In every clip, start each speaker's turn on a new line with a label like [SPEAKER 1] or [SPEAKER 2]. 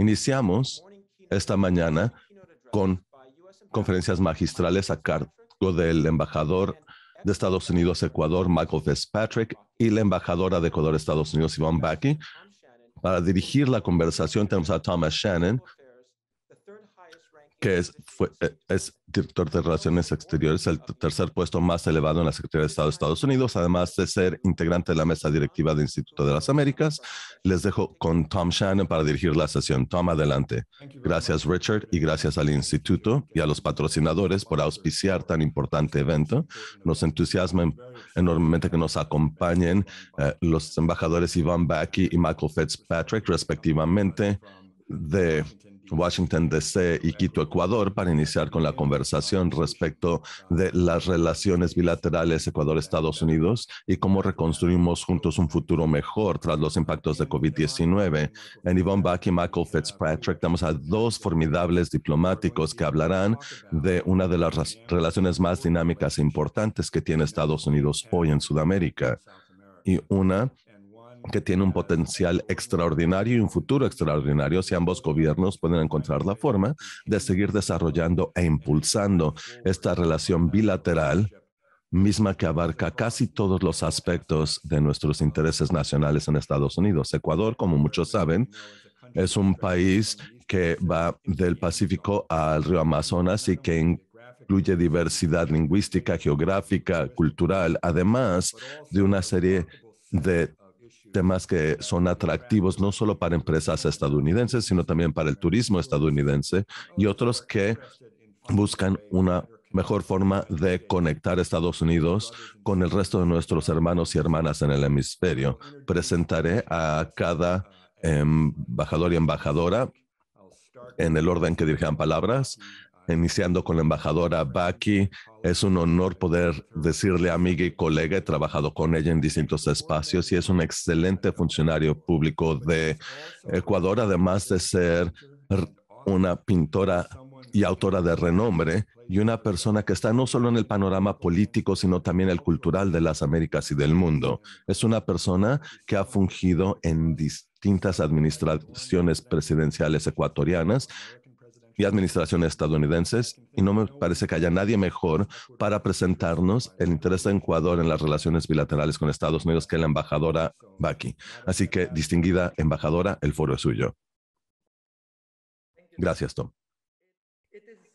[SPEAKER 1] Iniciamos esta mañana con conferencias magistrales a cargo del embajador de Estados Unidos Ecuador, Michael Fitzpatrick, y la embajadora de Ecuador Estados Unidos, Yvonne Backey. Para dirigir la conversación tenemos a Thomas Shannon, que eh, es, director de Relaciones Exteriores, el tercer puesto más elevado en la Secretaría de Estado de Estados Unidos, además de ser integrante de la mesa directiva del Instituto de las Américas. Les dejo con Tom Shannon para dirigir la sesión. Tom, adelante. Gracias, Richard, y gracias al Instituto y a los patrocinadores por auspiciar tan importante evento. Nos entusiasma enormemente que nos acompañen eh, los embajadores Ivan Backy y Michael Fitzpatrick, respectivamente, de Washington DC y Quito, Ecuador, para iniciar con la conversación respecto de las relaciones bilaterales Ecuador-Estados Unidos y cómo reconstruimos juntos un futuro mejor tras los impactos de COVID-19. En Yvonne Bach y Michael Fitzpatrick damos a dos formidables diplomáticos que hablarán de una de las relaciones más dinámicas e importantes que tiene Estados Unidos hoy en Sudamérica y una que tiene un potencial extraordinario y un futuro extraordinario si ambos gobiernos pueden encontrar la forma de seguir desarrollando e impulsando esta relación bilateral misma que abarca casi todos los aspectos de nuestros intereses nacionales en Estados Unidos. Ecuador, como muchos saben, es un país que va del Pacífico al río Amazonas y que incluye diversidad lingüística, geográfica, cultural, además de una serie de temas que son atractivos no solo para empresas estadounidenses, sino también para el turismo estadounidense y otros que buscan una mejor forma de conectar Estados Unidos con el resto de nuestros hermanos y hermanas en el hemisferio. Presentaré a cada em, embajador y embajadora en el orden que dirijan palabras iniciando con la embajadora Baki. Es un honor poder decirle amiga y colega, he trabajado con ella en distintos espacios y es un excelente funcionario público de Ecuador, además de ser una pintora y autora de renombre y una persona que está no solo en el panorama político, sino también el cultural de las Américas y del mundo. Es una persona que ha fungido en distintas administraciones presidenciales ecuatorianas y administraciones estadounidenses y no me parece que haya nadie mejor para presentarnos el interés de Ecuador en las relaciones bilaterales con Estados Unidos que la embajadora Baki. Así que, distinguida embajadora, el foro es suyo. Gracias, Tom.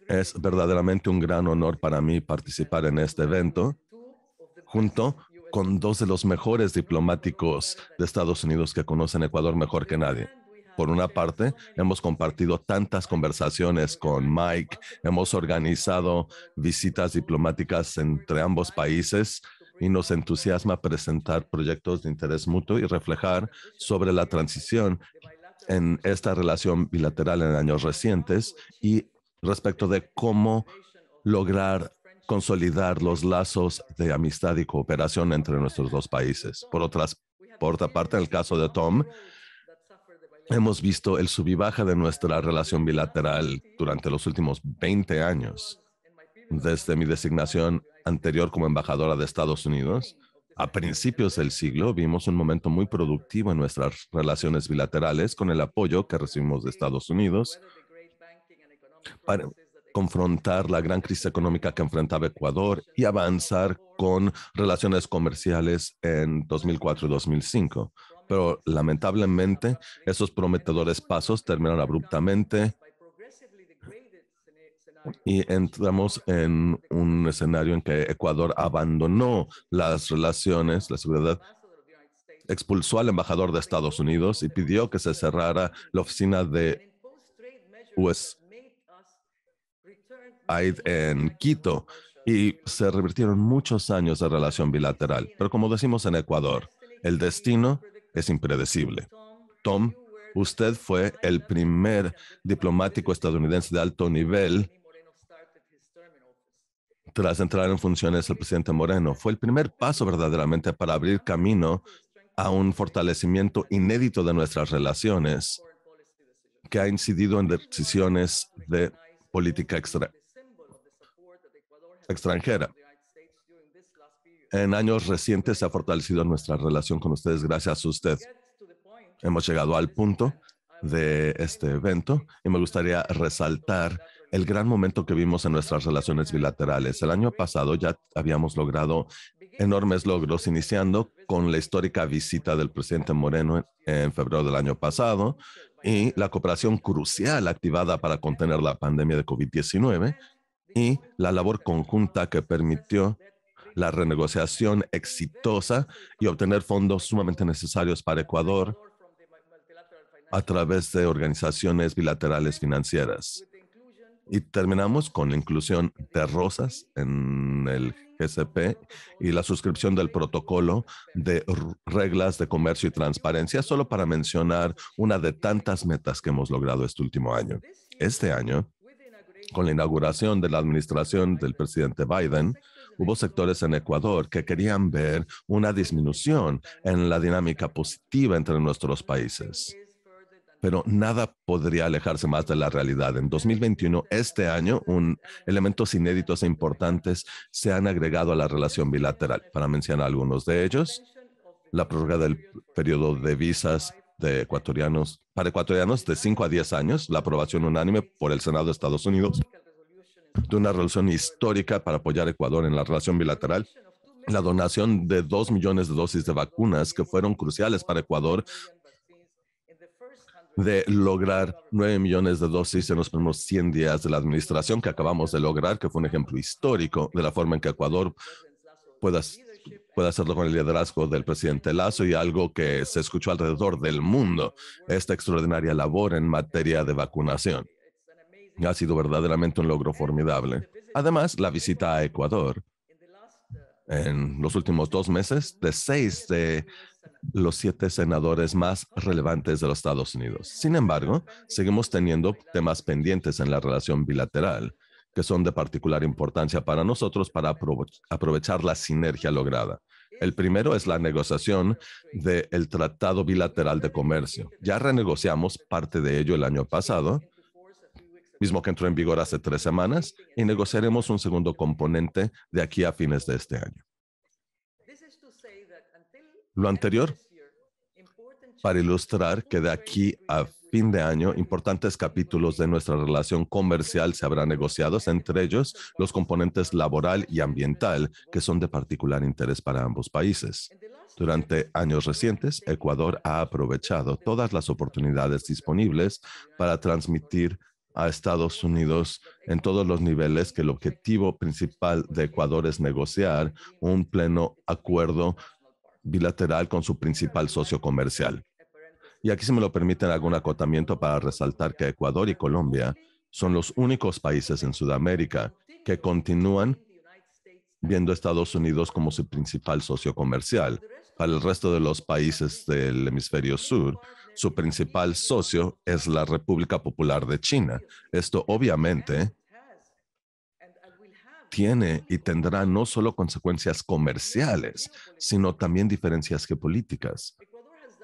[SPEAKER 1] Es verdaderamente un gran honor para mí participar en este evento junto con dos de los mejores diplomáticos de Estados Unidos que conocen Ecuador mejor que nadie por una parte, hemos compartido tantas conversaciones con Mike, hemos organizado visitas diplomáticas entre ambos países y nos entusiasma presentar proyectos de interés mutuo y reflejar sobre la transición en esta relación bilateral en años recientes y respecto de cómo lograr consolidar los lazos de amistad y cooperación entre nuestros dos países. Por, otra parte, en el caso de Tom, hemos visto el sub baja de nuestra relación bilateral durante los últimos 20 años, desde mi designación anterior como embajadora de Estados Unidos. A principios del siglo vimos un momento muy productivo en nuestras relaciones bilaterales con el apoyo que recibimos de Estados Unidos para confrontar la gran crisis económica que enfrentaba Ecuador y avanzar con relaciones comerciales en 2004 y 2005 pero lamentablemente esos prometedores pasos terminaron abruptamente y entramos en un escenario en que Ecuador abandonó las relaciones, la seguridad, expulsó al embajador de Estados Unidos y pidió que se cerrara la oficina de Aid en Quito y se revirtieron muchos años de relación bilateral. Pero como decimos en Ecuador, el destino es impredecible. Tom, usted fue el primer diplomático estadounidense de alto nivel tras entrar en funciones el presidente Moreno. Fue el primer paso verdaderamente para abrir camino a un fortalecimiento inédito de nuestras relaciones que ha incidido en decisiones de política extranjera en años recientes se ha fortalecido nuestra relación con ustedes gracias a usted. Hemos llegado al punto de este evento y me gustaría resaltar el gran momento que vimos en nuestras relaciones bilaterales. El año pasado ya habíamos logrado enormes logros, iniciando con la histórica visita del presidente Moreno en febrero del año pasado y la cooperación crucial activada para contener la pandemia de COVID-19 y la labor conjunta que permitió la renegociación exitosa y obtener fondos sumamente necesarios para Ecuador a través de organizaciones bilaterales financieras. Y terminamos con la inclusión de rosas en el GCP y la suscripción del protocolo de reglas de comercio y transparencia, solo para mencionar una de tantas metas que hemos logrado este último año. Este año, con la inauguración de la administración del presidente Biden, Hubo sectores en Ecuador que querían ver una disminución en la dinámica positiva entre nuestros países. Pero nada podría alejarse más de la realidad. En 2021, este año, un, elementos inéditos e importantes se han agregado a la relación bilateral. Para mencionar algunos de ellos, la prórroga del periodo de visas de ecuatorianos, para ecuatorianos de 5 a 10 años, la aprobación unánime por el Senado de Estados Unidos de una relación histórica para apoyar a Ecuador en la relación bilateral la donación de dos millones de dosis de vacunas que fueron cruciales para Ecuador de lograr nueve millones de dosis en los primeros 100 días de la administración que acabamos de lograr, que fue un ejemplo histórico de la forma en que Ecuador pueda, puede hacerlo con el liderazgo del presidente Lazo y algo que se escuchó alrededor del mundo, esta extraordinaria labor en materia de vacunación. Ha sido verdaderamente un logro formidable. Además, la visita a Ecuador en los últimos dos meses de seis de los siete senadores más relevantes de los Estados Unidos. Sin embargo, seguimos teniendo temas pendientes en la relación bilateral que son de particular importancia para nosotros para aprovechar la sinergia lograda. El primero es la negociación del Tratado Bilateral de Comercio. Ya renegociamos parte de ello el año pasado mismo que entró en vigor hace tres semanas, y negociaremos un segundo componente de aquí a fines de este año. Lo anterior para ilustrar que de aquí a fin de año, importantes capítulos de nuestra relación comercial se habrán negociados, entre ellos los componentes laboral y ambiental, que son de particular interés para ambos países. Durante años recientes, Ecuador ha aprovechado todas las oportunidades disponibles para transmitir a Estados Unidos en todos los niveles que el objetivo principal de Ecuador es negociar un pleno acuerdo bilateral con su principal socio comercial. Y aquí, si me lo permiten, algún acotamiento para resaltar que Ecuador y Colombia son los únicos países en Sudamérica que continúan viendo a Estados Unidos como su principal socio comercial. Para el resto de los países del hemisferio sur, su principal socio es la República Popular de China. Esto obviamente tiene y tendrá no solo consecuencias comerciales, sino también diferencias geopolíticas.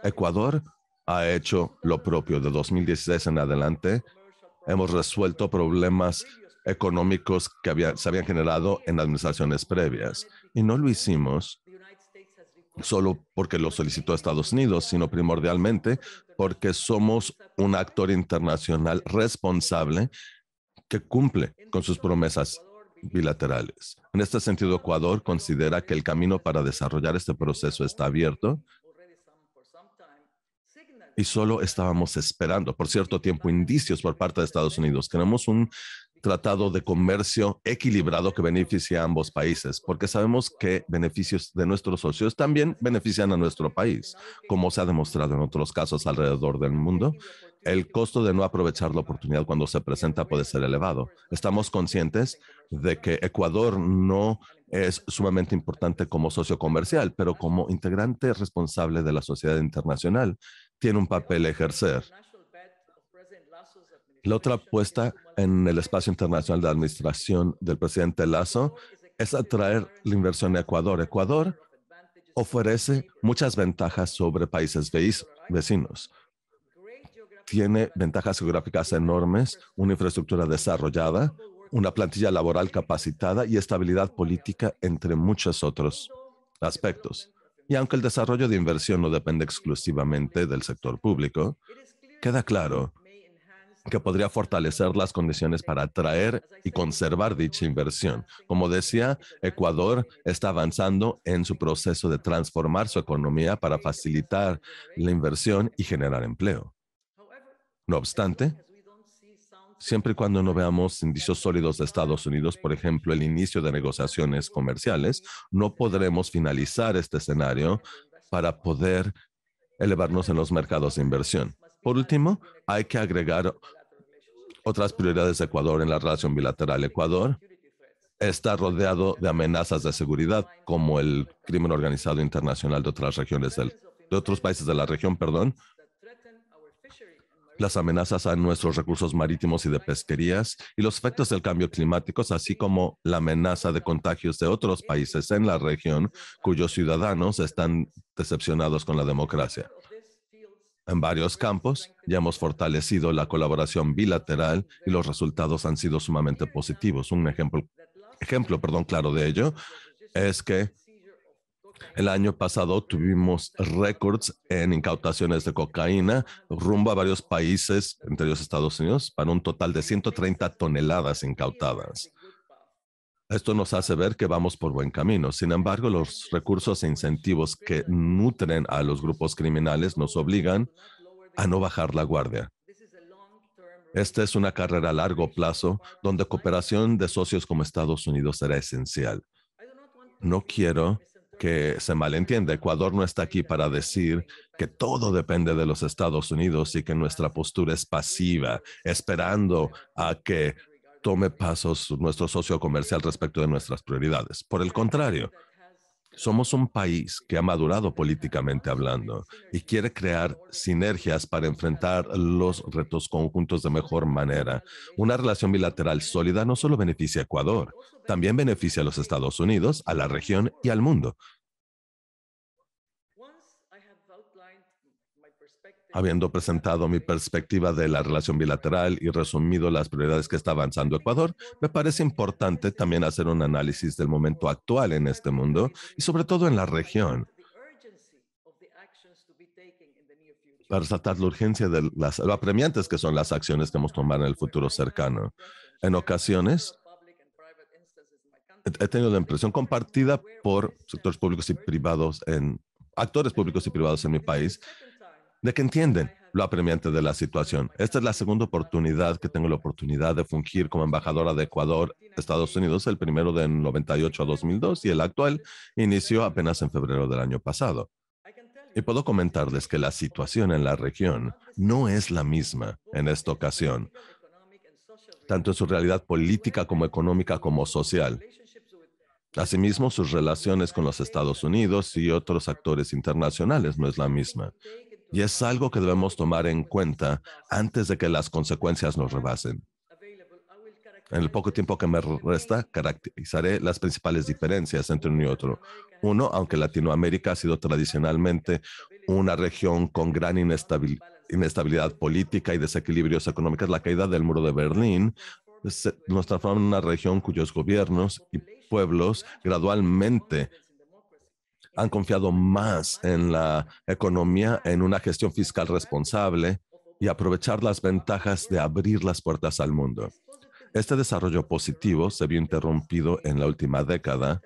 [SPEAKER 1] Ecuador ha hecho lo propio. De 2016 en adelante, hemos resuelto problemas económicos que se habían generado en administraciones previas. Y no lo hicimos solo porque lo solicitó Estados Unidos, sino primordialmente porque somos un actor internacional responsable que cumple con sus promesas bilaterales. En este sentido, Ecuador considera que el camino para desarrollar este proceso está abierto y solo estábamos esperando por cierto tiempo indicios por parte de Estados Unidos. Queremos un tratado de comercio equilibrado que beneficie a ambos países, porque sabemos que beneficios de nuestros socios también benefician a nuestro país, como se ha demostrado en otros casos alrededor del mundo. El costo de no aprovechar la oportunidad cuando se presenta puede ser elevado. Estamos conscientes de que Ecuador no es sumamente importante como socio comercial, pero como integrante responsable de la sociedad internacional, tiene un papel a ejercer la otra apuesta en el espacio internacional de administración del presidente Lazo es atraer la inversión a Ecuador. Ecuador ofrece muchas ventajas sobre países vecinos. Tiene ventajas geográficas enormes, una infraestructura desarrollada, una plantilla laboral capacitada y estabilidad política, entre muchos otros aspectos. Y aunque el desarrollo de inversión no depende exclusivamente del sector público, queda claro que podría fortalecer las condiciones para atraer y conservar dicha inversión. Como decía, Ecuador está avanzando en su proceso de transformar su economía para facilitar la inversión y generar empleo. No obstante, siempre y cuando no veamos indicios sólidos de Estados Unidos, por ejemplo, el inicio de negociaciones comerciales, no podremos finalizar este escenario para poder elevarnos en los mercados de inversión. Por último, hay que agregar otras prioridades de Ecuador en la relación bilateral. Ecuador está rodeado de amenazas de seguridad, como el crimen organizado internacional de otras regiones de otros países de la región, perdón. Las amenazas a nuestros recursos marítimos y de pesquerías y los efectos del cambio climático, así como la amenaza de contagios de otros países en la región cuyos ciudadanos están decepcionados con la democracia. En varios campos ya hemos fortalecido la colaboración bilateral y los resultados han sido sumamente positivos. Un ejemplo, ejemplo perdón, claro de ello es que el año pasado tuvimos récords en incautaciones de cocaína rumbo a varios países, entre ellos Estados Unidos, para un total de 130 toneladas incautadas. Esto nos hace ver que vamos por buen camino. Sin embargo, los recursos e incentivos que nutren a los grupos criminales nos obligan a no bajar la guardia. Esta es una carrera a largo plazo donde cooperación de socios como Estados Unidos será esencial. No quiero que se malentienda. Ecuador no está aquí para decir que todo depende de los Estados Unidos y que nuestra postura es pasiva, esperando a que tome pasos nuestro socio comercial respecto de nuestras prioridades. Por el contrario, somos un país que ha madurado políticamente hablando y quiere crear sinergias para enfrentar los retos conjuntos de mejor manera. Una relación bilateral sólida no solo beneficia a Ecuador, también beneficia a los Estados Unidos, a la región y al mundo. habiendo presentado mi perspectiva de la relación bilateral y resumido las prioridades que está avanzando Ecuador, me parece importante también hacer un análisis del momento actual en este mundo y sobre todo en la región para resaltar la urgencia de las lo apremiantes que son las acciones que hemos tomado en el futuro cercano. En ocasiones, he tenido la impresión compartida por sectores públicos y privados en actores públicos y privados en mi país de que entienden lo apremiante de la situación. Esta es la segunda oportunidad que tengo la oportunidad de fungir como embajadora de Ecuador, Estados Unidos, el primero de 98 a 2002 y el actual inició apenas en febrero del año pasado. Y puedo comentarles que la situación en la región no es la misma en esta ocasión, tanto en su realidad política como económica como social. Asimismo, sus relaciones con los Estados Unidos y otros actores internacionales no es la misma y es algo que debemos tomar en cuenta antes de que las consecuencias nos rebasen. En el poco tiempo que me resta, caracterizaré las principales diferencias entre uno y otro. Uno, aunque Latinoamérica ha sido tradicionalmente una región con gran inestabilidad política y desequilibrios económicos, la caída del muro de Berlín nos transforma en una región cuyos gobiernos y pueblos gradualmente han confiado más en la economía, en una gestión fiscal responsable y aprovechar las ventajas de abrir las puertas al mundo. Este desarrollo positivo se vio interrumpido en la última década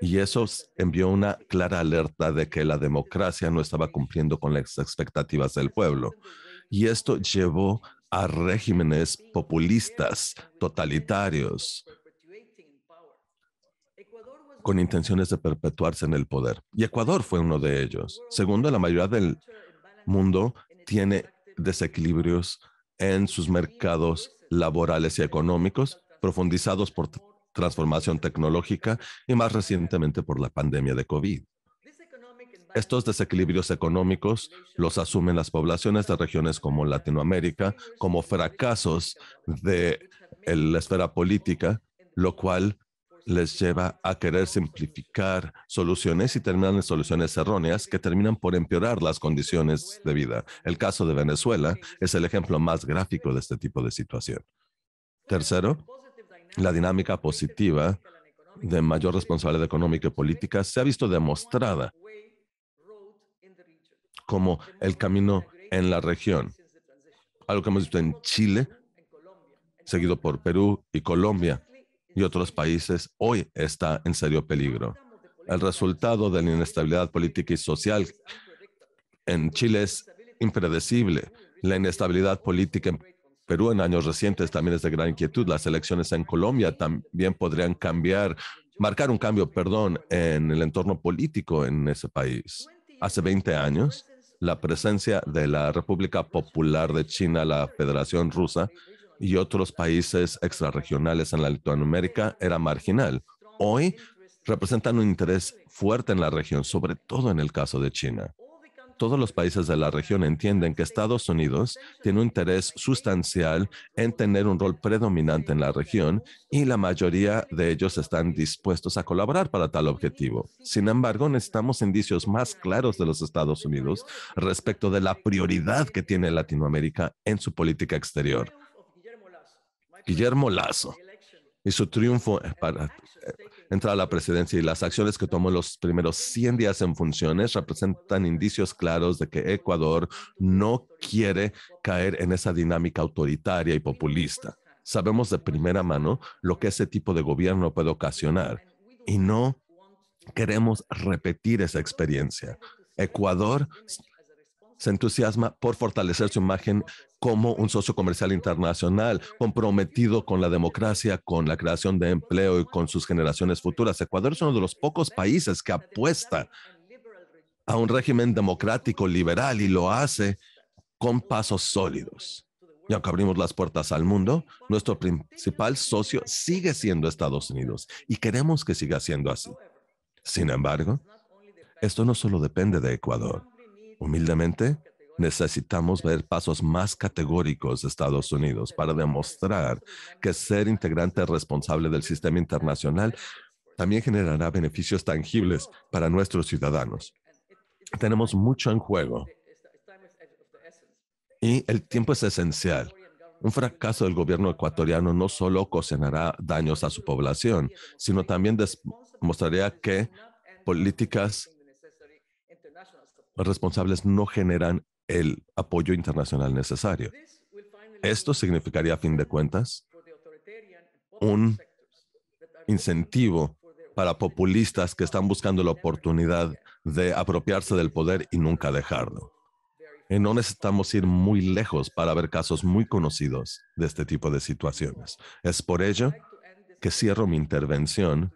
[SPEAKER 1] y eso envió una clara alerta de que la democracia no estaba cumpliendo con las expectativas del pueblo. Y esto llevó a regímenes populistas, totalitarios, con intenciones de perpetuarse en el poder. Y Ecuador fue uno de ellos. Segundo, la mayoría del mundo tiene desequilibrios en sus mercados laborales y económicos, profundizados por transformación tecnológica y más recientemente por la pandemia de COVID. Estos desequilibrios económicos los asumen las poblaciones de regiones como Latinoamérica como fracasos de la esfera política, lo cual les lleva a querer simplificar soluciones y terminan en soluciones erróneas que terminan por empeorar las condiciones de vida. El caso de Venezuela es el ejemplo más gráfico de este tipo de situación. Tercero, la dinámica positiva de mayor responsabilidad económica y política se ha visto demostrada como el camino en la región. Algo que hemos visto en Chile, seguido por Perú y Colombia y otros países hoy está en serio peligro. El resultado de la inestabilidad política y social en Chile es impredecible. La inestabilidad política en Perú en años recientes también es de gran inquietud. Las elecciones en Colombia también podrían cambiar, marcar un cambio, perdón, en el entorno político en ese país. Hace 20 años, la presencia de la República Popular de China, la Federación Rusa, y otros países extrarregionales en la Latinoamérica era marginal. Hoy representan un interés fuerte en la región, sobre todo en el caso de China. Todos los países de la región entienden que Estados Unidos tiene un interés sustancial en tener un rol predominante en la región y la mayoría de ellos están dispuestos a colaborar para tal objetivo. Sin embargo, necesitamos indicios más claros de los Estados Unidos respecto de la prioridad que tiene Latinoamérica en su política exterior. Guillermo Lazo y su triunfo para eh, entrar a la presidencia y las acciones que tomó los primeros 100 días en funciones representan indicios claros de que Ecuador no quiere caer en esa dinámica autoritaria y populista. Sabemos de primera mano lo que ese tipo de gobierno puede ocasionar y no queremos repetir esa experiencia. Ecuador se entusiasma por fortalecer su imagen como un socio comercial internacional comprometido con la democracia, con la creación de empleo y con sus generaciones futuras. Ecuador es uno de los pocos países que apuesta a un régimen democrático liberal y lo hace con pasos sólidos. Y aunque abrimos las puertas al mundo, nuestro principal socio sigue siendo Estados Unidos y queremos que siga siendo así. Sin embargo, esto no solo depende de Ecuador. Humildemente, necesitamos ver pasos más categóricos de Estados Unidos para demostrar que ser integrante responsable del sistema internacional también generará beneficios tangibles para nuestros ciudadanos. Tenemos mucho en juego y el tiempo es esencial. Un fracaso del gobierno ecuatoriano no solo ocasionará daños a su población, sino también demostraría que políticas responsables no generan el apoyo internacional necesario. Esto significaría, a fin de cuentas, un incentivo para populistas que están buscando la oportunidad de apropiarse del poder y nunca dejarlo. Y no necesitamos ir muy lejos para ver casos muy conocidos de este tipo de situaciones. Es por ello que cierro mi intervención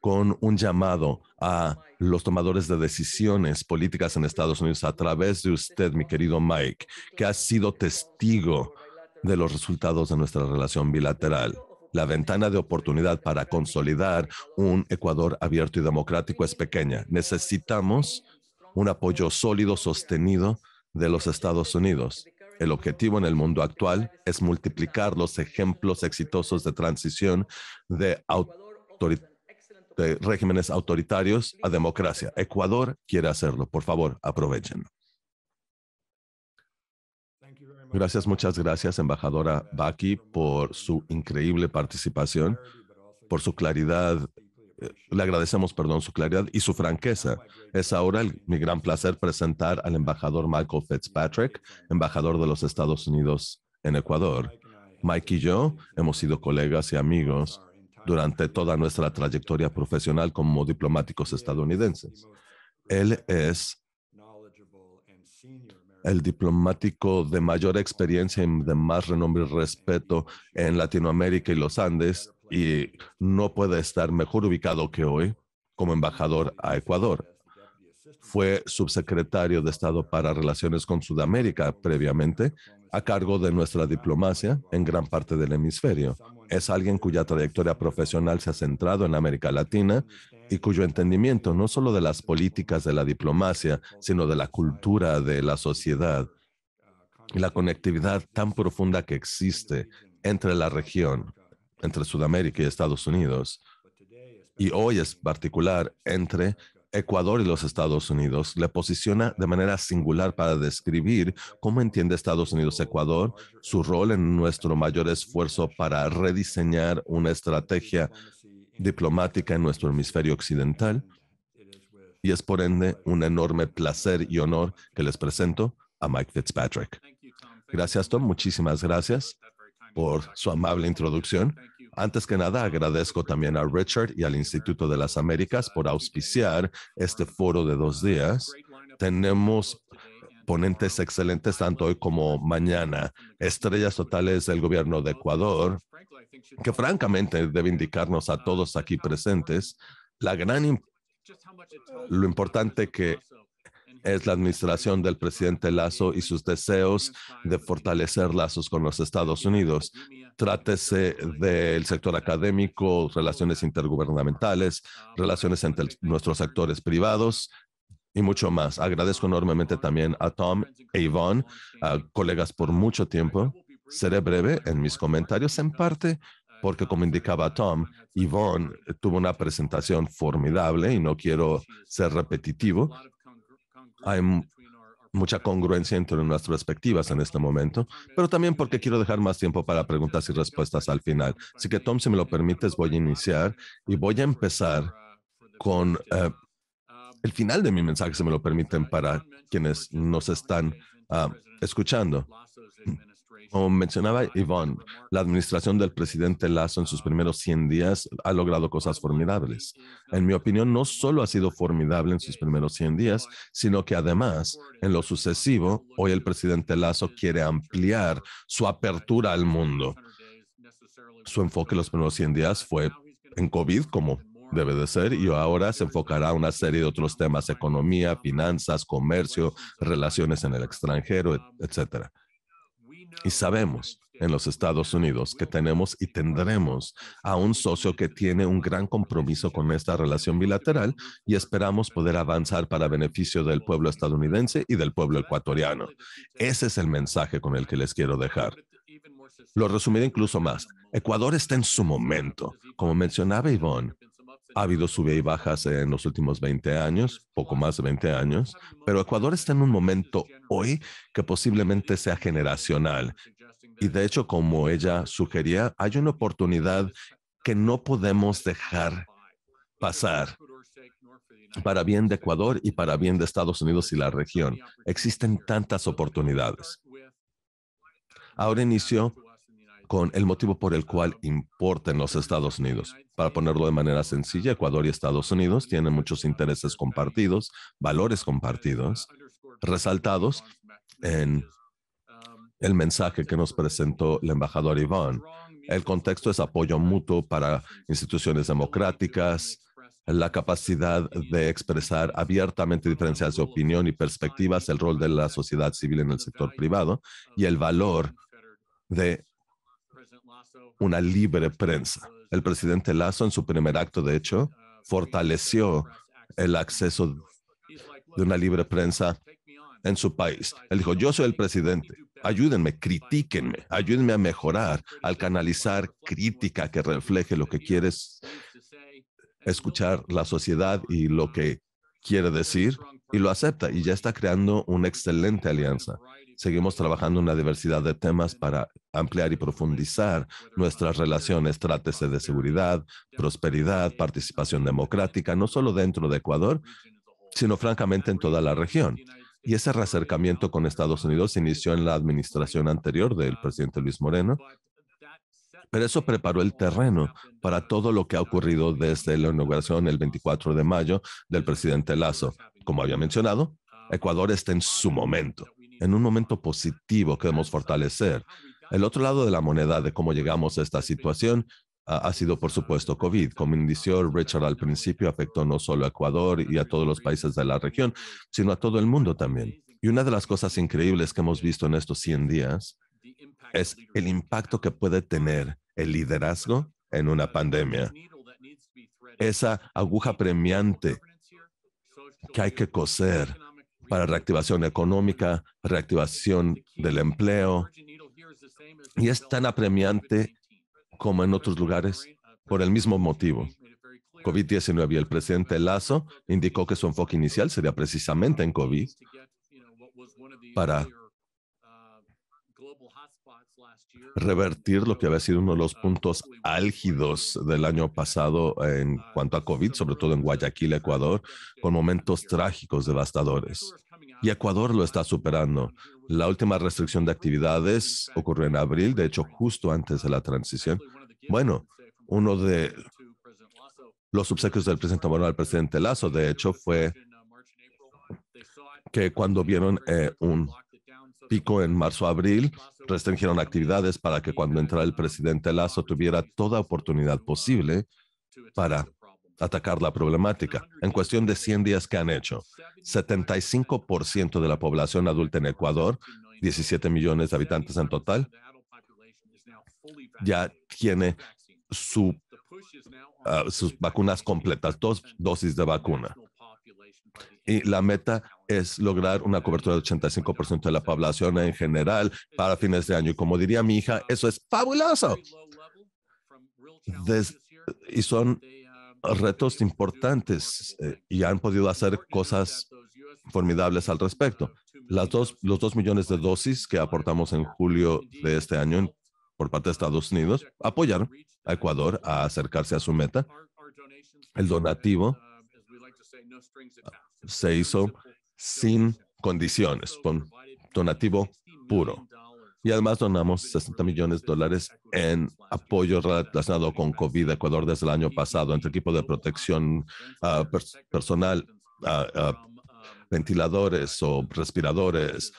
[SPEAKER 1] con un llamado a los tomadores de decisiones políticas en Estados Unidos a través de usted, mi querido Mike, que ha sido testigo de los resultados de nuestra relación bilateral. La ventana de oportunidad para consolidar un Ecuador abierto y democrático es pequeña. Necesitamos un apoyo sólido, sostenido de los Estados Unidos. El objetivo en el mundo actual es multiplicar los ejemplos exitosos de transición de autoridad de regímenes autoritarios a democracia. Ecuador quiere hacerlo. Por favor, aprovechenlo. Gracias, muchas gracias, embajadora Baki, por su increíble participación, por su claridad. Eh, le agradecemos, perdón, su claridad y su franqueza. Es ahora mi gran placer presentar al embajador Michael Fitzpatrick, embajador de los Estados Unidos en Ecuador. Mike y yo hemos sido colegas y amigos durante toda nuestra trayectoria profesional como diplomáticos estadounidenses. Él es el diplomático de mayor experiencia y de más renombre y respeto en Latinoamérica y los Andes y no puede estar mejor ubicado que hoy como embajador a Ecuador. Fue subsecretario de Estado para Relaciones con Sudamérica previamente, a cargo de nuestra diplomacia en gran parte del hemisferio es alguien cuya trayectoria profesional se ha centrado en América Latina y cuyo entendimiento no solo de las políticas de la diplomacia, sino de la cultura de la sociedad y la conectividad tan profunda que existe entre la región, entre Sudamérica y Estados Unidos, y hoy es particular entre Ecuador y los Estados Unidos le posiciona de manera singular para describir cómo entiende Estados Unidos-Ecuador su rol en nuestro mayor esfuerzo para rediseñar una estrategia diplomática en nuestro hemisferio occidental. Y es por ende un enorme placer y honor que les presento a Mike Fitzpatrick. Gracias, Tom. Muchísimas gracias por su amable introducción. Antes que nada, agradezco también a Richard y al Instituto de las Américas por auspiciar este foro de dos días. Tenemos ponentes excelentes tanto hoy como mañana, estrellas totales del gobierno de Ecuador, que francamente debe indicarnos a todos aquí presentes la gran lo importante que es la administración del presidente Lazo y sus deseos de fortalecer lazos con los Estados Unidos. Trátese del sector académico, relaciones intergubernamentales, relaciones entre nuestros actores privados y mucho más. Agradezco enormemente también a Tom e Yvonne, colegas por mucho tiempo. Seré breve en mis comentarios, en parte porque como indicaba Tom, Yvonne tuvo una presentación formidable y no quiero ser repetitivo, hay mucha congruencia entre nuestras perspectivas en este momento, pero también porque quiero dejar más tiempo para preguntas y respuestas al final. Así que, Tom, si me lo permites, voy a iniciar y voy a empezar con eh, el final de mi mensaje, si me lo permiten, para quienes nos están ah, escuchando. Como mencionaba Yvonne, la administración del presidente Lazo en sus primeros 100 días ha logrado cosas formidables. En mi opinión, no solo ha sido formidable en sus primeros 100 días, sino que además, en lo sucesivo, hoy el presidente Lazo quiere ampliar su apertura al mundo. Su enfoque en los primeros 100 días fue en COVID, como debe de ser, y ahora se enfocará a una serie de otros temas, economía, finanzas, comercio, relaciones en el extranjero, etcétera. Y sabemos en los Estados Unidos que tenemos y tendremos a un socio que tiene un gran compromiso con esta relación bilateral y esperamos poder avanzar para beneficio del pueblo estadounidense y del pueblo ecuatoriano. Ese es el mensaje con el que les quiero dejar. Lo resumiré incluso más. Ecuador está en su momento. Como mencionaba Ivonne, ha habido sube y bajas en los últimos 20 años, poco más de 20 años, pero Ecuador está en un momento hoy que posiblemente sea generacional. Y de hecho, como ella sugería, hay una oportunidad que no podemos dejar pasar para bien de Ecuador y para bien de Estados Unidos y la región. Existen tantas oportunidades. Ahora inicio con el motivo por el cual importen los Estados Unidos. Para ponerlo de manera sencilla, Ecuador y Estados Unidos tienen muchos intereses compartidos, valores compartidos, resaltados en el mensaje que nos presentó el embajador Iván. El contexto es apoyo mutuo para instituciones democráticas, la capacidad de expresar abiertamente diferencias de opinión y perspectivas, el rol de la sociedad civil en el sector privado y el valor de una libre prensa. El presidente Lazo, en su primer acto, de hecho, fortaleció el acceso de una libre prensa en su país. Él dijo, yo soy el presidente, ayúdenme, critíquenme, ayúdenme a mejorar, al canalizar crítica que refleje lo que quieres escuchar la sociedad y lo que quiere decir, y lo acepta, y ya está creando una excelente alianza seguimos trabajando una diversidad de temas para ampliar y profundizar nuestras relaciones. Trátese de seguridad, prosperidad, participación democrática, no solo dentro de Ecuador, sino francamente en toda la región. Y ese reacercamiento con Estados Unidos inició en la administración anterior del presidente Luis Moreno, pero eso preparó el terreno para todo lo que ha ocurrido desde la inauguración el 24 de mayo del presidente Lazo. Como había mencionado, Ecuador está en su momento en un momento positivo que debemos fortalecer. Ah, el otro lado de la moneda de cómo llegamos a esta situación ha sido, por supuesto, COVID. Como indicó Richard al principio, afectó no solo a Ecuador y a todos los países de la región, sino a todo el mundo también. Y una de las cosas increíbles que hemos visto en estos 100 días es el impacto que puede tener el liderazgo en una pandemia. Esa aguja premiante que hay que coser para reactivación económica, reactivación del empleo. Y es tan apremiante como en otros lugares por el mismo motivo. COVID-19 y el presidente Lazo indicó que su enfoque inicial sería precisamente en COVID para revertir lo que había sido uno de los puntos álgidos del año pasado en cuanto a COVID, sobre todo en Guayaquil, Ecuador, con momentos trágicos, devastadores. Y Ecuador lo está superando. La última restricción de actividades ocurrió en abril, de hecho, justo antes de la transición. Bueno, uno de los obsequios del presidente Moreno al presidente Lazo, de hecho, fue que cuando vieron eh, un pico en marzo-abril, restringieron actividades para que cuando entrara el presidente Lazo tuviera toda oportunidad posible para atacar la problemática. En cuestión de 100 días que han hecho, 75% de la población adulta en Ecuador, 17 millones de habitantes en total, ya tiene ah, sus vacunas completas, dos dosis de vacuna y la meta es lograr una cobertura del 85% de la población en general para fines de año. Y como diría mi hija, eso es fabuloso. y son retos importantes eh, y han podido hacer cosas formidables al respecto. Las dos, los dos millones de dosis que aportamos en julio de este año por parte de Estados Unidos apoyaron a Ecuador a acercarse a su meta. El donativo se hizo sin condiciones, con donativo puro. Y además donamos 60 millones de dólares en apoyo relacionado con COVID Ecuador desde el año pasado, entre equipo de protección ah, personal, ah, ah, ventiladores o respiradores,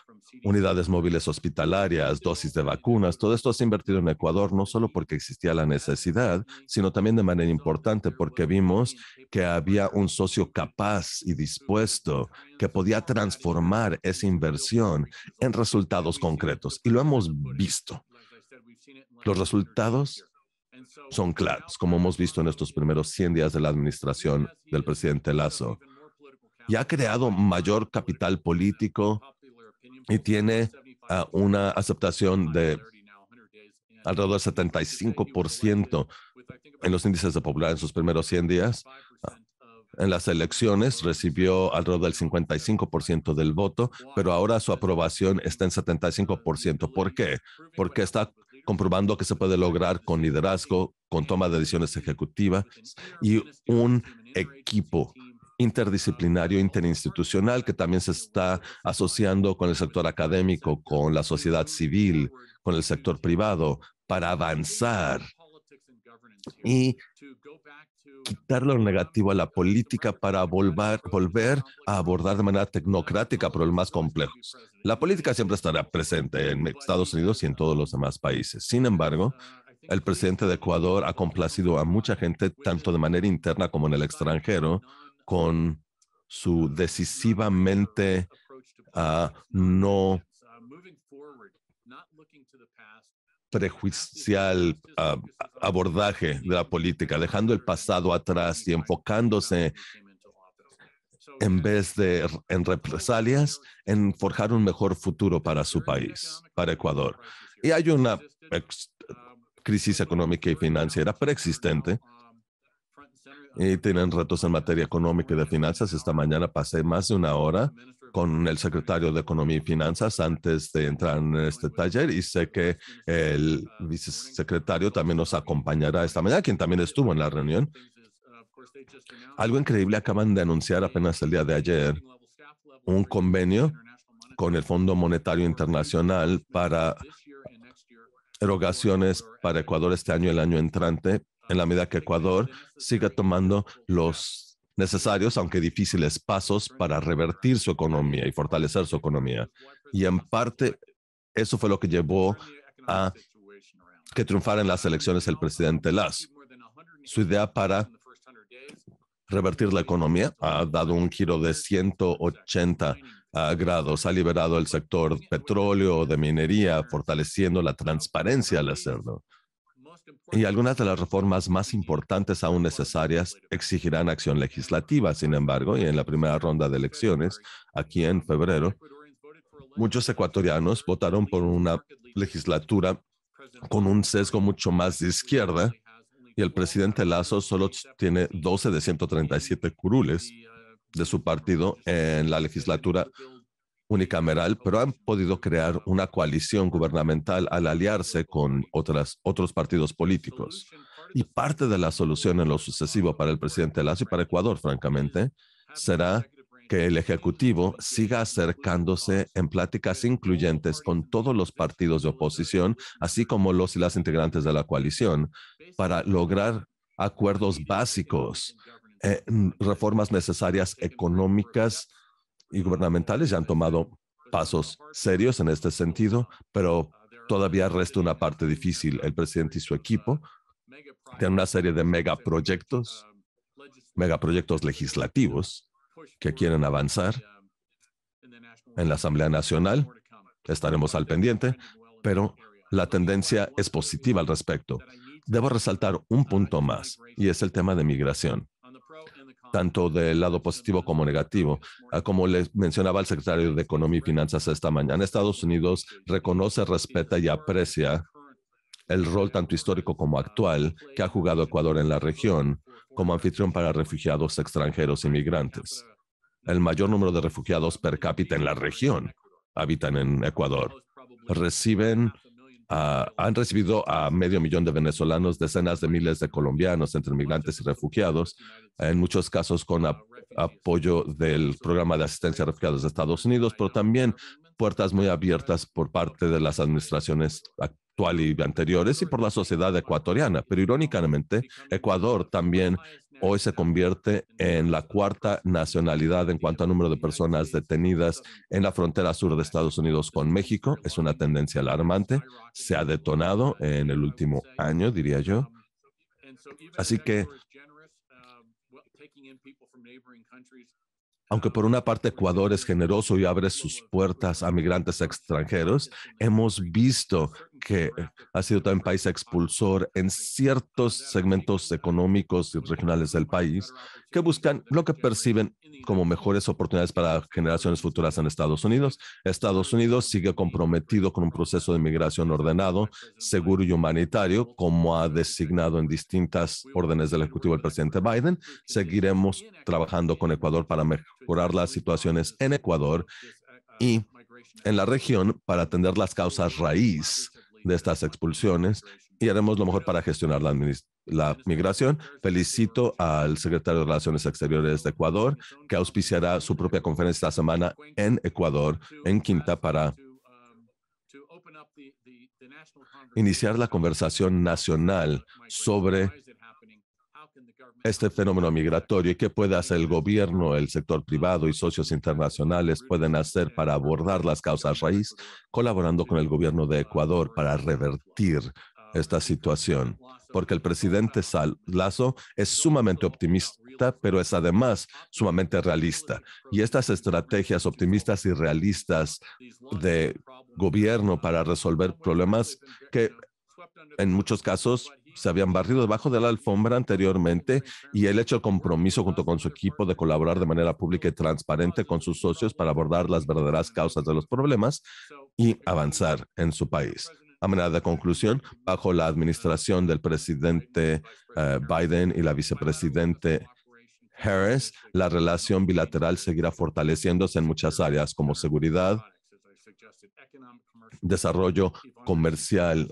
[SPEAKER 1] unidades móviles hospitalarias, dosis de vacunas, todo esto se ha invertido en Ecuador no solo porque existía la necesidad, sino también de manera importante porque vimos que había un socio capaz y dispuesto que podía transformar esa inversión en resultados concretos. Y lo hemos visto. Los resultados son claros, como hemos visto en estos primeros 100 días de la administración del presidente Lazo. Y ha creado mayor capital político, y tiene ah, una aceptación de alrededor del 75% en los índices de popularidad en sus primeros 100 días. En las elecciones recibió alrededor del 55% del voto, pero ahora su aprobación está en 75%. ¿Por qué? Porque está comprobando que se puede lograr con liderazgo, con toma de decisiones ejecutivas y un equipo interdisciplinario interinstitucional que también se está asociando con el sector académico, con la sociedad civil, con el sector privado, para avanzar y quitar lo negativo a la política para volver, volver a abordar de manera tecnocrática problemas complejos. La política siempre estará presente en Estados Unidos y en todos los demás países. Sin embargo, el presidente de Ecuador ha complacido a mucha gente, tanto de manera interna como en el extranjero, con su decisivamente ah, no prejuicial ah, abordaje de la política, dejando el pasado atrás y enfocándose en vez de en represalias, en forjar un mejor futuro para su país, para Ecuador. Y hay una crisis económica y financiera preexistente y eh, tienen retos en materia económica y de finanzas. Esta mañana pasé más de una hora con el secretario de Economía y Finanzas antes de entrar en este taller y sé que el vicesecretario también nos acompañará esta mañana, quien también estuvo en la reunión. Algo increíble acaban de anunciar apenas el día de ayer, un convenio con el Fondo Monetario Internacional para erogaciones para Ecuador este año y el año entrante en la medida que Ecuador siga tomando los necesarios, aunque difíciles, pasos para revertir su economía y fortalecer su economía. Y en parte, eso fue lo que llevó a que triunfara en las elecciones el presidente Lass. Su idea para revertir la economía ha dado un giro de 180 ah, grados, ha liberado el sector petróleo, de minería, fortaleciendo la transparencia al hacerlo. Y algunas de las reformas más importantes aún necesarias exigirán acción legislativa. Sin embargo, y en la primera ronda de elecciones, aquí en febrero, muchos ecuatorianos votaron por una legislatura con un sesgo mucho más de izquierda y el presidente Lazo solo tiene 12 de 137 curules de su partido en la legislatura unicameral, pero han podido crear una coalición gubernamental al aliarse con otras, otros partidos políticos. Y parte de la solución en lo sucesivo para el presidente Lazio y para Ecuador, francamente, será que el Ejecutivo siga acercándose en pláticas incluyentes con todos los partidos de oposición, así como los y las integrantes de la coalición, para lograr acuerdos básicos, eh, reformas necesarias económicas, y gubernamentales ya han tomado pasos serios en este sentido, pero todavía resta una parte difícil. El presidente y su equipo tienen una serie de megaproyectos, megaproyectos legislativos que quieren avanzar en la Asamblea Nacional. Estaremos al pendiente, pero la tendencia es positiva al respecto. Debo resaltar un punto más, y es el tema de migración tanto del lado positivo como negativo. Ah, como les mencionaba el secretario de Economía y Finanzas esta mañana, Estados Unidos reconoce, respeta y aprecia el rol tanto histórico como actual que ha jugado Ecuador en la región como anfitrión para refugiados extranjeros y migrantes. El mayor número de refugiados per cápita en la región habitan en Ecuador. Reciben han recibido a medio millón de venezolanos, decenas de miles de colombianos entre migrantes y refugiados, en muchos casos con apoyo del programa de asistencia a refugiados de Estados Unidos, pero también puertas muy abiertas por parte de las administraciones actual y anteriores y por la sociedad ecuatoriana. Pero irónicamente, Ecuador también hoy se convierte en la cuarta nacionalidad en cuanto a número de personas detenidas en la frontera sur de Estados Unidos con México. Es una tendencia alarmante. Se ha detonado en el último año, diría yo. Así que aunque por una parte Ecuador es generoso y abre sus puertas a migrantes extranjeros, hemos visto que ha sido también país expulsor en ciertos segmentos económicos y regionales del país que buscan lo que perciben como mejores oportunidades para generaciones futuras en Estados Unidos. Estados Unidos sigue comprometido con un proceso de migración ordenado, seguro y humanitario, como ha designado en distintas órdenes del Ejecutivo el presidente Biden. Seguiremos trabajando con Ecuador para mejorar las situaciones en Ecuador y en la región para atender las causas raíz de estas expulsiones y haremos lo mejor para gestionar la, la, migración. Felicito al secretario de Relaciones Exteriores de Ecuador, que auspiciará su propia conferencia esta semana en Ecuador, en Quinta, para iniciar la conversación nacional sobre este fenómeno migratorio y qué puede hacer el gobierno, el sector privado y socios internacionales pueden hacer para abordar las causas raíz, colaborando con el gobierno de Ecuador para revertir esta situación. Porque el presidente Sal Lazo es sumamente optimista, pero es además sumamente realista. Y estas estrategias optimistas y realistas de gobierno para resolver problemas que en muchos casos se habían barrido debajo de la alfombra anteriormente y él ha hecho el compromiso junto con su equipo de colaborar de manera pública y transparente con sus socios para abordar las verdaderas causas de los problemas y avanzar en su país. A manera de conclusión, bajo la administración del presidente eh, Biden y la vicepresidente Harris, la relación bilateral seguirá fortaleciéndose en muchas áreas como seguridad, desarrollo comercial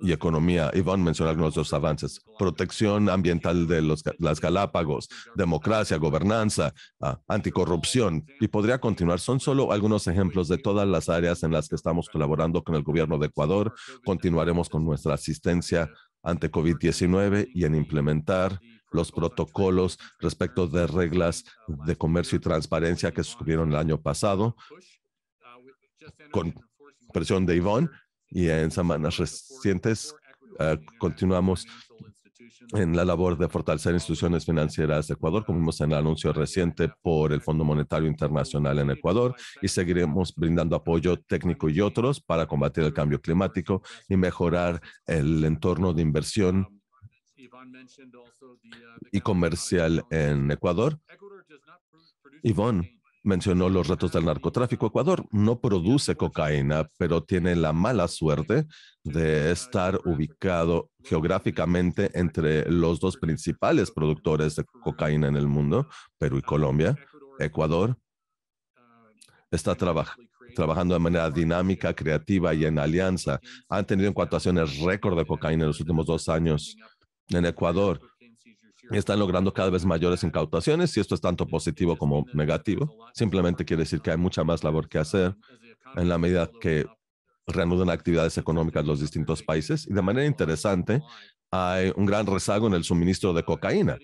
[SPEAKER 1] y economía. Iván mencionó algunos de los avances. Protección ambiental de los, las Galápagos, democracia, gobernanza, ah, anticorrupción. Y podría continuar. Son solo algunos ejemplos de todas las áreas en las que estamos colaborando con el gobierno de Ecuador. Continuaremos con nuestra asistencia ante COVID-19 y en implementar los protocolos respecto de reglas de comercio y transparencia que suscribieron el año pasado con presión de Yvonne y en semanas recientes ah, continuamos en la labor de fortalecer instituciones financieras de Ecuador, como vimos en el anuncio reciente por el Fondo Monetario Internacional en Ecuador, y seguiremos brindando apoyo técnico y otros para combatir el cambio climático y mejorar el entorno de inversión y comercial en Ecuador. Yvonne mencionó los retos del narcotráfico. Ecuador no produce cocaína, pero tiene la mala suerte de estar ubicado geográficamente entre los dos principales productores de cocaína en el mundo, Perú y Colombia. Ecuador está trabajando de manera dinámica, creativa y en alianza. Han tenido acciones récord de cocaína en los últimos dos años en Ecuador están logrando cada vez mayores incautaciones y esto es tanto positivo como negativo. Simplemente quiere decir que hay mucha más labor que hacer en la medida que reanudan actividades económicas los distintos países. Y de manera interesante, hay un gran rezago en el suministro de cocaína,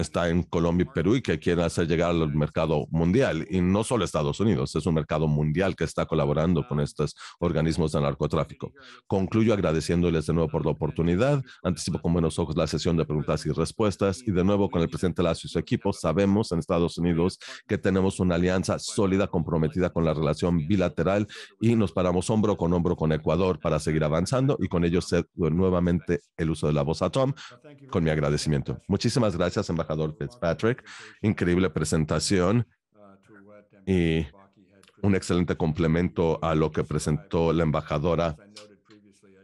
[SPEAKER 1] está en Colombia y Perú y que quiere hacer llegar al mercado mundial. Y no solo Estados Unidos, es un mercado mundial que está colaborando con estos organismos de narcotráfico. Concluyo agradeciéndoles de nuevo por la oportunidad. Anticipo con buenos ojos la sesión de preguntas y respuestas. Y de nuevo con el presidente Lazo y su equipo, sabemos en Estados Unidos que tenemos una alianza sólida comprometida con la relación bilateral y nos paramos hombro con hombro con Ecuador para seguir avanzando y con ello nuevamente el uso de la voz a Tom con mi agradecimiento. Muchísimas gracias, embajador embajador Fitzpatrick. Increíble presentación y un excelente complemento a lo que presentó la embajadora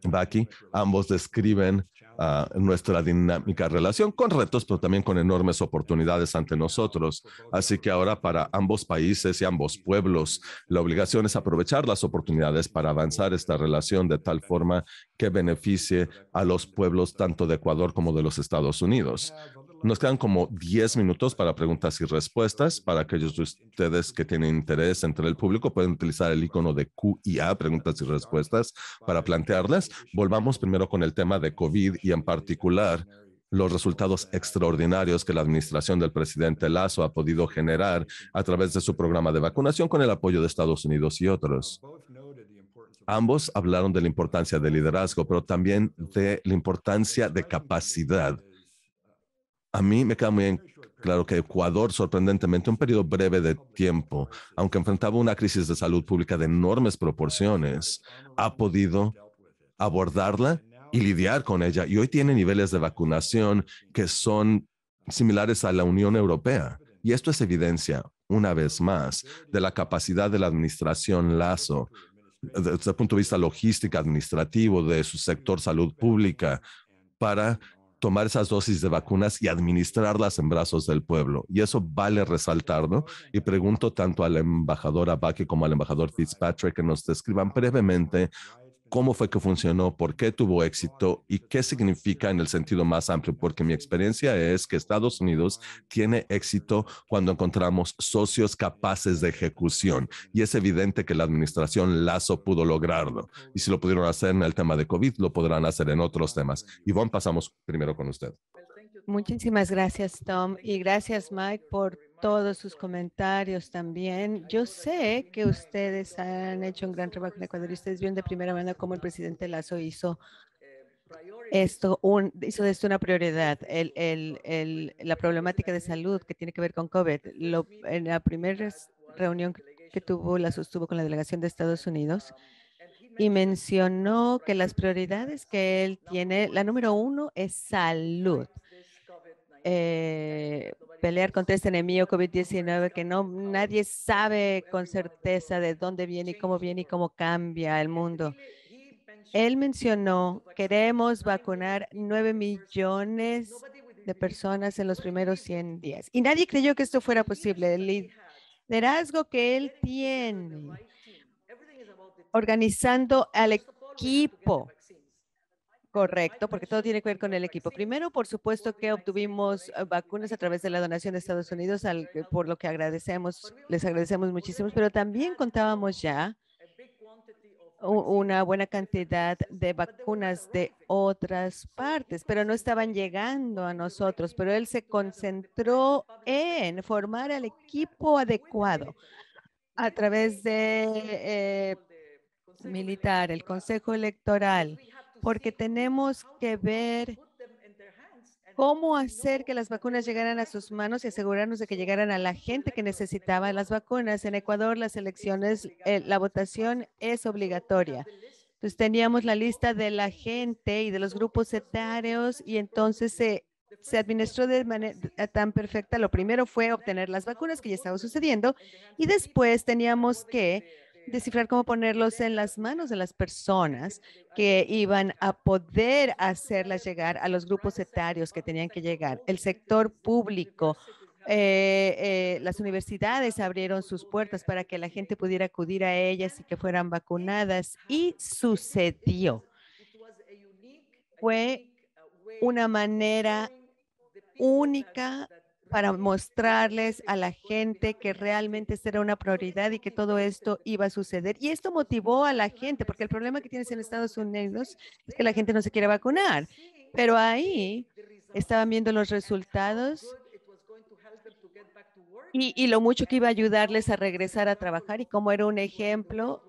[SPEAKER 1] Baki. Ambos describen ah, nuestra dinámica relación con retos, pero también con enormes oportunidades ante nosotros. Así que ahora para ambos países y ambos pueblos, la obligación es aprovechar las oportunidades para avanzar esta relación de tal forma que beneficie a los pueblos tanto de Ecuador como de los Estados Unidos. Nos quedan como 10 minutos para preguntas y respuestas. Para aquellos de ustedes que tienen interés entre el público, pueden utilizar el icono de QIA, preguntas y respuestas, para plantearlas. Volvamos primero con el tema de COVID y en particular los resultados extraordinarios que la administración del presidente Lazo ha podido generar a través de su programa de vacunación con el apoyo de Estados Unidos y otros. Ambos hablaron de la importancia de liderazgo, pero también de la importancia de capacidad a mí me queda muy claro que Ecuador, sorprendentemente, un periodo breve de tiempo, aunque enfrentaba una crisis de salud pública de enormes proporciones, ha podido abordarla y lidiar con ella. Y hoy tiene niveles de vacunación que son similares a la Unión Europea. Y esto es evidencia, una vez más, de la capacidad de la administración Lazo desde el punto de vista logístico, administrativo, de su sector salud pública, para tomar esas dosis de vacunas y administrarlas en brazos del pueblo. Y eso vale resaltar, ¿no? Y pregunto tanto al embajador embajadora como al embajador Fitzpatrick que nos describan brevemente cómo fue que funcionó, por qué tuvo éxito y qué significa en el sentido más amplio, porque mi experiencia es que Estados Unidos tiene éxito cuando encontramos socios capaces de ejecución y es evidente que la administración Lazo pudo lograrlo. Y si lo pudieron hacer en el tema de COVID, lo podrán hacer en otros temas. Ivonne, pasamos primero con usted.
[SPEAKER 2] Muchísimas gracias, Tom, y gracias, Mike, por todos sus comentarios también. Yo sé que ustedes han hecho un gran trabajo en Ecuador y ustedes vieron de primera mano cómo el presidente Lazo hizo esto hizo de esto una prioridad. la problemática de salud que tiene que ver con COVID. en la primera reunión que tuvo, la sostuvo con la delegación de Estados Unidos y mencionó que las prioridades que él tiene, la número uno es salud. Eh, pelear contra este enemigo COVID-19 que no nadie sabe con certeza de dónde viene y cómo viene y cómo cambia el mundo. Él mencionó, queremos vacunar 9 millones de personas en los primeros 100 días. Y nadie creyó que esto fuera posible. El liderazgo que él tiene, organizando al equipo, Correcto, porque todo tiene que ver con el equipo. Primero, por supuesto que obtuvimos eh, vacunas a través de la donación de Estados Unidos, por lo que agradecemos, les agradecemos muchísimo, pero también contábamos ya una buena cantidad de vacunas de otras partes, pero no estaban llegando a nosotros, pero él se concentró en formar al equipo adecuado a través de eh, militar, el Consejo Electoral, porque tenemos que ver cómo hacer que las vacunas llegaran a sus manos y asegurarnos de que llegaran a la gente que necesitaba las vacunas. En Ecuador, las elecciones, eh, la votación es obligatoria. Entonces teníamos la lista de la gente y de los grupos etarios y entonces se administró de manera eh, tan perfecta. Lo primero fue obtener las vacunas que ya estaba sucediendo y después teníamos que descifrar cómo ponerlos en las manos de las personas que iban a poder hacerlas llegar a los grupos etarios que tenían que llegar. El sector público, eh, eh, las universidades abrieron sus puertas para que la gente pudiera acudir a ellas y que fueran vacunadas y sucedió. Fue una manera única para mostrarles a la gente que realmente era una prioridad y que todo esto iba a suceder. Y esto motivó a la gente, porque el problema que tienes en Estados Unidos es que la gente no se quiere vacunar. Pero ahí estaban viendo los resultados y, y lo mucho que iba a ayudarles a regresar a trabajar y como era un ejemplo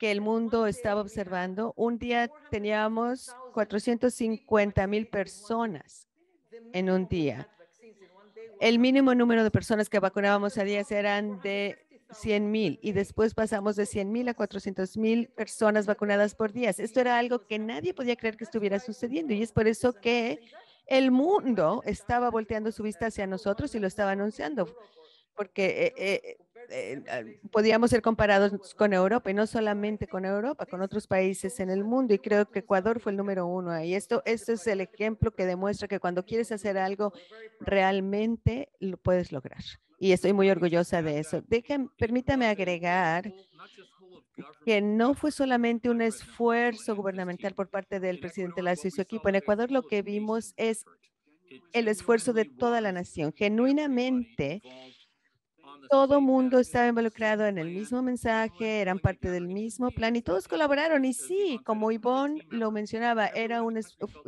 [SPEAKER 2] que el mundo estaba observando. Un día teníamos 450 mil personas en un día el mínimo número de personas que vacunábamos a días eran de 100.000 mil y después pasamos de 100.000 mil a 400.000 mil personas vacunadas por día. Esto era algo que nadie podía creer que estuviera sucediendo y es por eso que el mundo estaba volteando su vista hacia nosotros y lo estaba anunciando, porque eh, eh, eh, ah, podíamos ser comparados con Europa y no solamente con Europa, con otros países en el mundo. Y creo que Ecuador fue el número uno. Y esto, esto es el ejemplo que demuestra que cuando quieres hacer algo, realmente lo puedes lograr. Y estoy muy orgullosa de eso. permítame agregar que no fue solamente un esfuerzo gubernamental por parte del presidente Lazo y su equipo. En Ecuador lo que vimos es el esfuerzo de toda la nación. Genuinamente, todo mundo estaba involucrado en el mismo mensaje, eran parte del mismo plan y todos colaboraron. Y sí, como Ivonne lo mencionaba, era un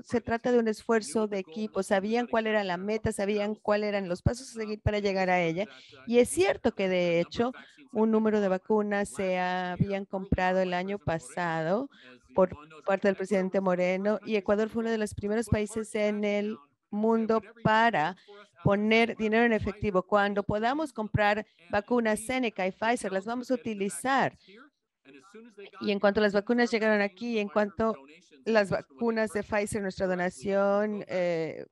[SPEAKER 2] se trata de un esfuerzo de equipo. Sabían cuál era la meta, sabían cuáles eran los pasos a seguir para llegar a ella. Y es cierto que de hecho un número de vacunas se habían comprado el año pasado por parte del presidente Moreno y Ecuador fue uno de los primeros países en el mundo para poner dinero en efectivo. Cuando podamos comprar vacunas Seneca y Pfizer, las vamos a utilizar. Y en cuanto las vacunas llegaron aquí, en cuanto las vacunas de Pfizer, nuestra donación eh,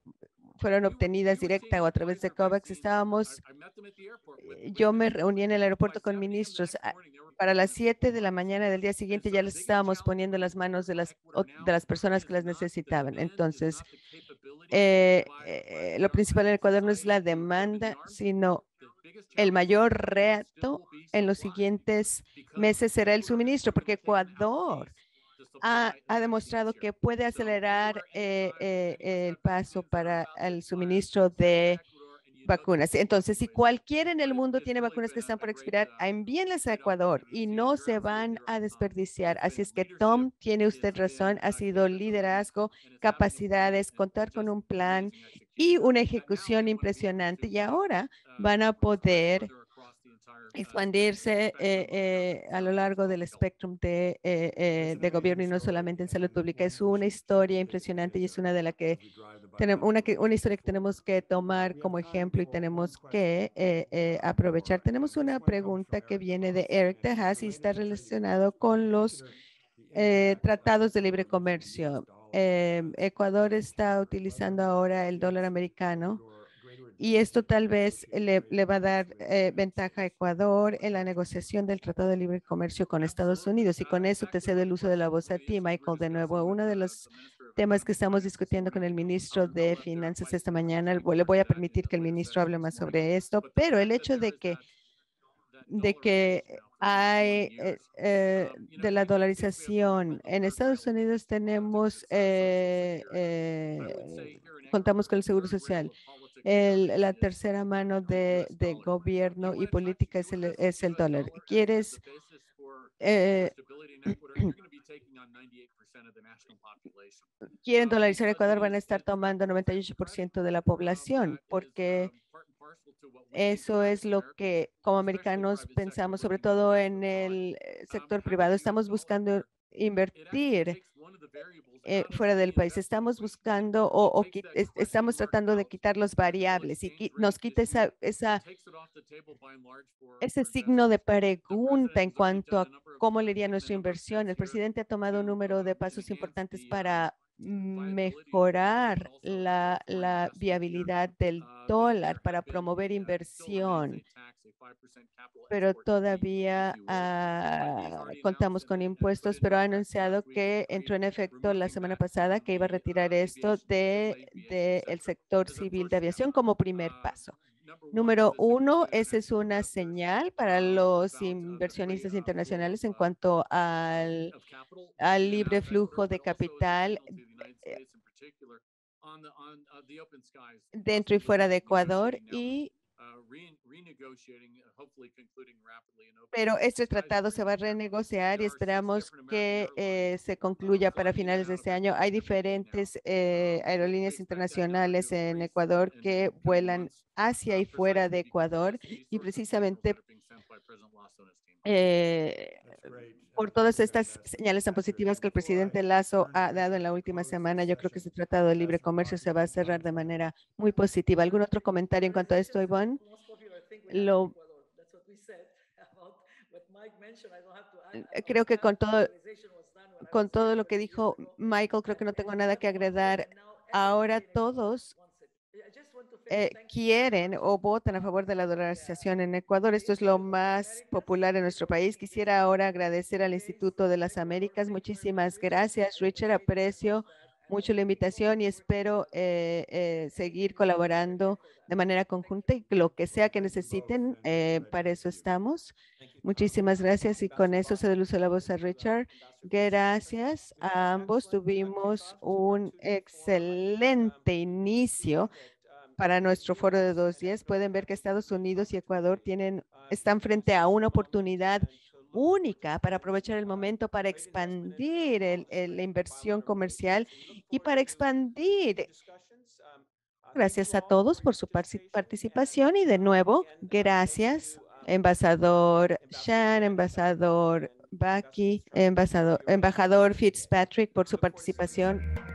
[SPEAKER 2] fueron obtenidas directa o a través de COVAX. Estábamos, eh, yo me reuní en el aeropuerto con ministros. Ah, para las 7 de la mañana del día siguiente ya les estábamos poniendo las manos de las, de las personas que las necesitaban. Entonces, eh, eh, lo principal en Ecuador no es la demanda, sino el mayor reto en los siguientes meses será el suministro, porque Ecuador ha, demostrado que puede acelerar eh, eh, el paso para el suministro de vacunas. Entonces, si cualquiera en el mundo tiene vacunas que están por expirar, envíenlas a Ecuador y no se van a desperdiciar. Así es que, Tom, tiene usted razón, ha sido liderazgo, capacidades, contar con un plan y una ejecución impresionante. Y ahora van a poder expandirse eh, eh, a lo largo del espectro de, eh, de, gobierno y no solamente en salud pública. Es una historia impresionante y es una de las que tenemos una, que, una historia que tenemos que tomar como ejemplo y tenemos que aprovechar. Tenemos una pregunta que viene de Eric Tejas y está relacionado con los tratados de libre comercio. Em, Ecuador está utilizando ahora el dólar americano y esto tal vez le, va a dar eh, ventaja a Ecuador en la negociación del Tratado de Libre Comercio con Estados Unidos. Y con eso te cedo el uso de la voz a ti, Michael, de nuevo. Uno de los temas que estamos discutiendo con el ministro de Finanzas esta mañana, le voy a permitir que el ministro hable más sobre esto, pero el hecho de que de que hay eh, eh, de la dolarización. En Estados Unidos tenemos, contamos con el Seguro Social la tercera mano de, gobierno y política es el, dólar. ¿Quieres? Eh, quieren dolarizar Ecuador, van a estar tomando 98% de la población, porque eso es lo que como americanos pensamos, sobre todo en el eh, sector privado. Estamos buscando invertir eh, fuera del país. Estamos buscando o, estamos tratando de quitar los variables y nos quita esa, esa, ese signo de pregunta en cuanto a cómo le iría nuestra inversión. El presidente ha tomado un número de pasos importantes para Mm, mejorar la, viabilidad del dólar para promover inversión, pero todavía ah, contamos con impuestos, pero ha anunciado que entró en efecto la semana pasada que iba a retirar uh, esto e del de sector civil de aviación como primer ah, paso. Número uno, esa es una señal para los inversionistas internacionales en cuanto al, al libre flujo de capital dentro y fuera de Ecuador y pero este tratado se va a renegociar y esperamos que eh, se concluya para finales de este año. Hay diferentes eh, um, aerolíneas internacionales en Ecuador que vuelan hacia y fuera de Ecuador y precisamente eh, por todas estas señales tan positivas que el presidente Lazo ha dado en la última semana, yo creo que este tratado de libre comercio se va a cerrar de manera muy positiva. ¿Algún otro comentario en cuanto a esto, Ivonne? lo creo que con todo, con todo lo que dijo Michael, creo que no tengo nada que agregar. Ahora todos eh, quieren o votan a favor de la dolarización en Ecuador. Esto es lo más popular en nuestro país. Quisiera ahora agradecer al Instituto de las Américas. Muchísimas gracias, Richard. Aprecio mucho la invitación y espero eh, eh, seguir colaborando de manera conjunta y lo que sea que necesiten, eh, para eso estamos. Muchísimas gracias y con eso se deluce la voz a Richard. Gracias a ambos. Tuvimos un excelente inicio para nuestro foro de dos días. Pueden ver que Estados Unidos y Ecuador tienen, están frente a una oportunidad única para aprovechar el momento, para expandir la inversión comercial y para expandir. Gracias a todos por su participación y de nuevo, gracias, embajador Shan, embajador Baki, embajador, embajador Fitzpatrick por su participación.